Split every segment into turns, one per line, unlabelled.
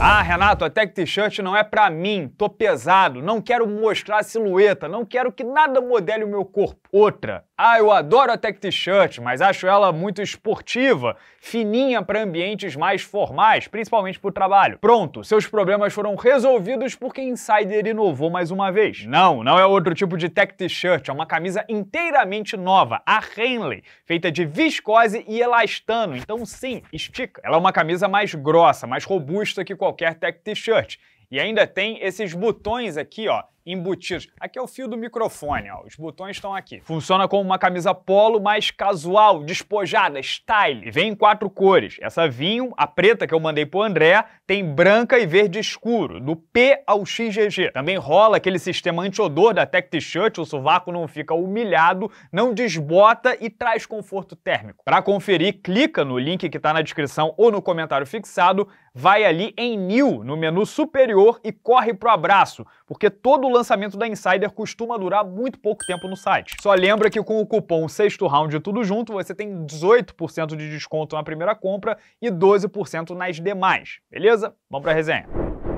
Ah, Renato, a tech t-shirt não é para mim, tô pesado, não quero mostrar silhueta, não quero que nada modele o meu corpo. Outra, ah, eu adoro a tech t-shirt, mas acho ela muito esportiva, fininha para ambientes mais formais, principalmente para o trabalho. Pronto, seus problemas foram resolvidos porque Insider inovou mais uma vez. Não, não é outro tipo de tech t-shirt, é uma camisa inteiramente nova, a Henley, feita de viscose e elastano, então sim, estica. Ela é uma camisa mais grossa, mais robusta que qualquer tech t-shirt. E ainda tem esses botões aqui, ó, embutidos. Aqui é o fio do microfone, ó. os botões estão aqui. Funciona como uma camisa polo mais casual, despojada, style. Vem em quatro cores. Essa vinho, a preta que eu mandei pro André, tem branca e verde escuro, do P ao XGG. Também rola aquele sistema antiodor da Tech T-shirt, o sovaco não fica humilhado, não desbota e traz conforto térmico. Para conferir, clica no link que está na descrição ou no comentário fixado, vai ali em New, no menu superior e corre pro abraço porque todo o lançamento da Insider costuma durar muito pouco tempo no site. Só lembra que com o cupom sexto round tudo junto, você tem 18% de desconto na primeira compra e 12% nas demais. Beleza? Vamos para a resenha.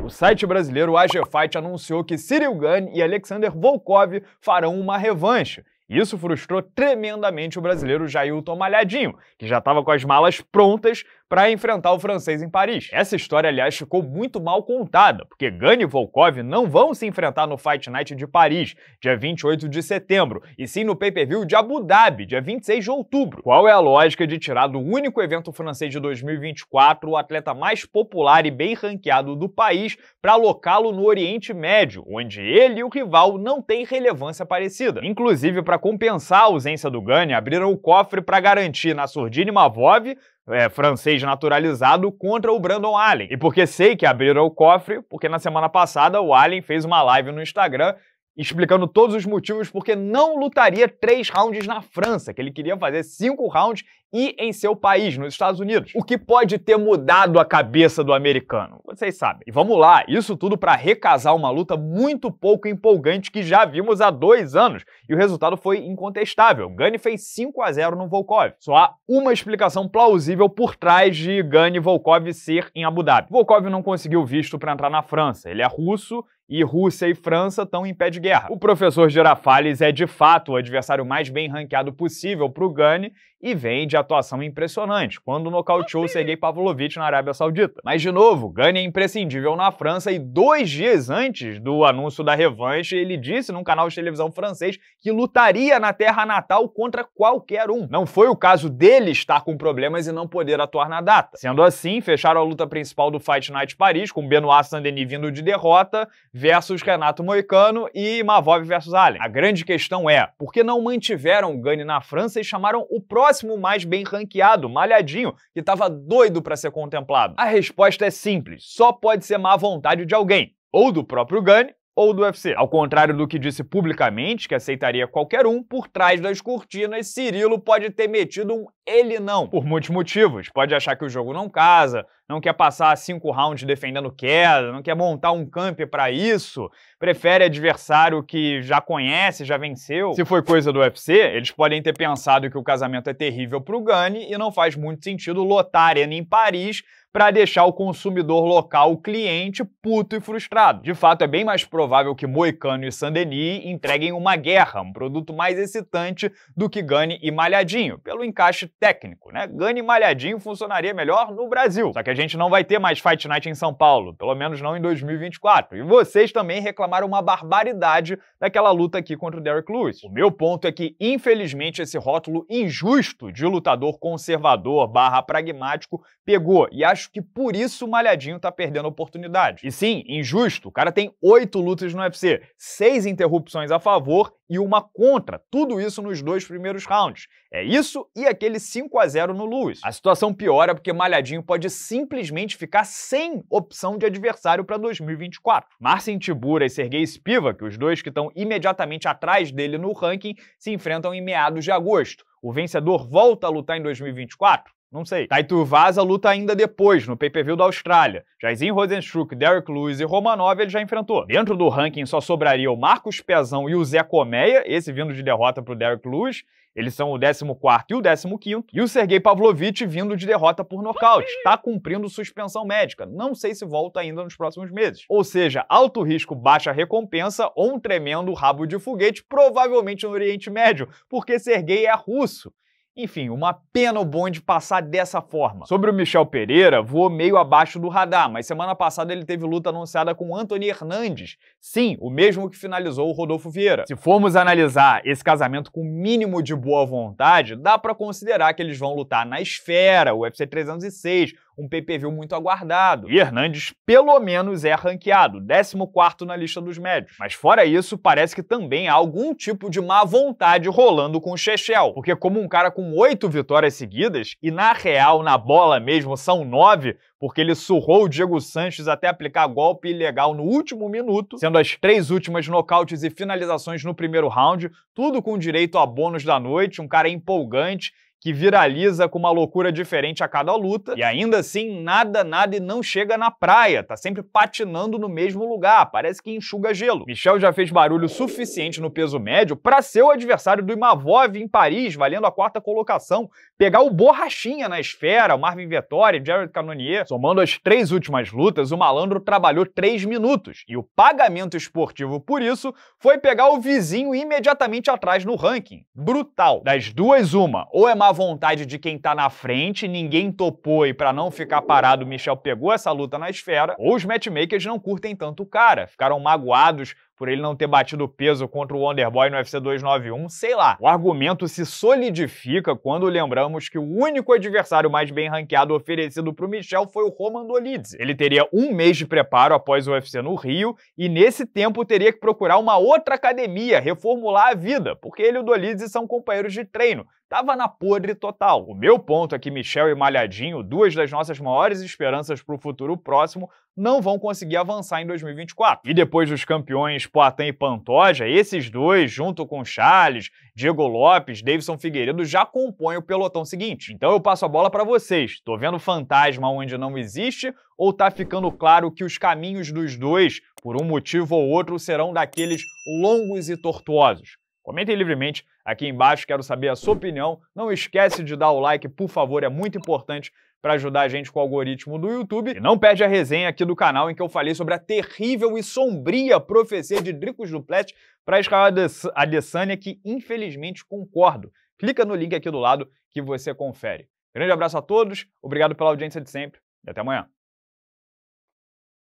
O site brasileiro AGFight anunciou que Cyril Gane e Alexander Volkov farão uma revanche. Isso frustrou tremendamente o brasileiro Jailton Malhadinho, que já estava com as malas prontas para enfrentar o francês em Paris. Essa história, aliás, ficou muito mal contada, porque Gane e Volkov não vão se enfrentar no Fight Night de Paris, dia 28 de setembro, e sim no pay-per-view de Abu Dhabi, dia 26 de outubro. Qual é a lógica de tirar do único evento francês de 2024 o atleta mais popular e bem ranqueado do país para alocá-lo no Oriente Médio, onde ele e o rival não têm relevância parecida. Inclusive, para compensar a ausência do Gane, abriram o cofre para garantir na Surdine Mavov é, francês naturalizado contra o Brandon Allen. E porque sei que abriram o cofre, porque na semana passada o Allen fez uma live no Instagram explicando todos os motivos porque não lutaria três rounds na França, que ele queria fazer cinco rounds e em seu país, nos Estados Unidos. O que pode ter mudado a cabeça do americano? Vocês sabem. E vamos lá, isso tudo para recasar uma luta muito pouco empolgante que já vimos há dois anos. E o resultado foi incontestável. Gani fez 5 a 0 no Volkov. Só há uma explicação plausível por trás de Gani Volkov ser em Abu Dhabi. Volkov não conseguiu visto para entrar na França. Ele é russo e Rússia e França estão em pé de guerra. O professor Girafales é de fato o adversário mais bem ranqueado possível para o Gani e vem de atuação impressionante, quando nocauteou Sergei Pavlovich na Arábia Saudita. Mas de novo, Gani é imprescindível na França e dois dias antes do anúncio da revanche, ele disse num canal de televisão francês que lutaria na terra natal contra qualquer um. Não foi o caso dele estar com problemas e não poder atuar na data. Sendo assim, fecharam a luta principal do Fight Night Paris, com Benoit Saint-Denis vindo de derrota, versus Renato Moicano e Mavov versus Allen. A grande questão é, por que não mantiveram o Gani na França e chamaram o próximo mais bem ranqueado, Malhadinho, que estava doido para ser contemplado? A resposta é simples, só pode ser má vontade de alguém, ou do próprio Gani, ou do UFC. Ao contrário do que disse publicamente, que aceitaria qualquer um, por trás das cortinas, Cirilo pode ter metido um ele não, por muitos motivos. Pode achar que o jogo não casa, não quer passar cinco rounds defendendo queda, não quer montar um camp para isso, prefere adversário que já conhece, já venceu. Se foi coisa do UFC, eles podem ter pensado que o casamento é terrível para o Gani e não faz muito sentido lotar ele em Paris para deixar o consumidor local, o cliente, puto e frustrado. De fato, é bem mais provável que Moicano e Sandeni entreguem uma guerra, um produto mais excitante do que Gani e Malhadinho, pelo encaixe técnico, né? Gani e Malhadinho funcionaria melhor no Brasil. Só que a gente não vai ter mais Fight Night em São Paulo, pelo menos não em 2024. E vocês também reclamaram reclamaram uma barbaridade daquela luta aqui contra o Derrick Lewis. O meu ponto é que, infelizmente, esse rótulo injusto de lutador conservador barra pragmático pegou, e acho que por isso o Malhadinho tá perdendo a oportunidade. E sim, injusto, o cara tem oito lutas no UFC, seis interrupções a favor e uma contra, tudo isso nos dois primeiros rounds. É isso e aquele 5 a 0 no Lewis. A situação piora porque Malhadinho pode simplesmente ficar sem opção de adversário para 2024. Marcin Tibura e Sergei Spivak, os dois que estão imediatamente atrás dele no ranking, se enfrentam em meados de agosto. O vencedor volta a lutar em 2024? Não sei. Tá, vaza luta ainda depois, no pay-per-view da Austrália. Jairzinho Rosenstruck, Derek Lewis e Romanov ele já enfrentou. Dentro do ranking só sobraria o Marcos Pezão e o Zé Comeia, esse vindo de derrota pro Derek Lewis. Eles são o 14 e o 15 E o Sergei Pavlovich vindo de derrota por nocaute. Tá cumprindo suspensão médica. Não sei se volta ainda nos próximos meses. Ou seja, alto risco, baixa recompensa ou um tremendo rabo de foguete, provavelmente no Oriente Médio, porque Sergei é russo. Enfim, uma pena o bonde passar dessa forma. Sobre o Michel Pereira, voou meio abaixo do radar, mas semana passada ele teve luta anunciada com Anthony Hernandes. Sim, o mesmo que finalizou o Rodolfo Vieira. Se formos analisar esse casamento com o mínimo de boa vontade, dá para considerar que eles vão lutar na Esfera, o UFC 306, um PPV muito aguardado. E Hernandes, pelo menos, é ranqueado, 14 na lista dos médios. Mas fora isso, parece que também há algum tipo de má vontade rolando com o Chechel. Porque como um cara com oito vitórias seguidas, e na real, na bola mesmo, são nove, porque ele surrou o Diego Sanches até aplicar golpe ilegal no último minuto, sendo as três últimas nocautes e finalizações no primeiro round, tudo com direito a bônus da noite, um cara empolgante que viraliza com uma loucura diferente a cada luta, e ainda assim nada, nada e não chega na praia, tá sempre patinando no mesmo lugar, parece que enxuga gelo. Michel já fez barulho suficiente no peso médio para ser o adversário do Imavov em Paris, valendo a quarta colocação, pegar o Borrachinha na esfera, o Marvin Vettori, Jared Cannonier. Somando as três últimas lutas, o malandro trabalhou três minutos, e o pagamento esportivo por isso foi pegar o vizinho imediatamente atrás no ranking. Brutal. Das duas, uma, ou é a vontade de quem tá na frente, ninguém topou e para não ficar parado, o Michel pegou essa luta na esfera, ou os matchmakers não curtem tanto o cara, ficaram magoados por ele não ter batido peso contra o Wonderboy no UFC 291, sei lá. O argumento se solidifica quando lembramos que o único adversário mais bem ranqueado oferecido para o Michel foi o Roman Dolidze. Ele teria um mês de preparo após o UFC no Rio e nesse tempo teria que procurar uma outra academia, reformular a vida, porque ele e o Dolidze são companheiros de treino, Tava na podre total. O meu ponto é que Michel e Malhadinho, duas das nossas maiores esperanças para o futuro próximo, não vão conseguir avançar em 2024. E depois dos campeões Poitin e Pantoja, esses dois, junto com Charles, Diego Lopes, Davidson Figueiredo, já compõem o pelotão seguinte. Então eu passo a bola para vocês. Tô vendo fantasma onde não existe ou tá ficando claro que os caminhos dos dois, por um motivo ou outro, serão daqueles longos e tortuosos? Comentem livremente aqui embaixo, quero saber a sua opinião. Não esquece de dar o like, por favor, é muito importante para ajudar a gente com o algoritmo do YouTube. E não perde a resenha aqui do canal em que eu falei sobre a terrível e sombria profecia de Dricos Duplet para Israel Adesanya, que infelizmente concordo. Clica no link aqui do lado que você confere. Grande abraço a todos, obrigado pela audiência de sempre e até amanhã.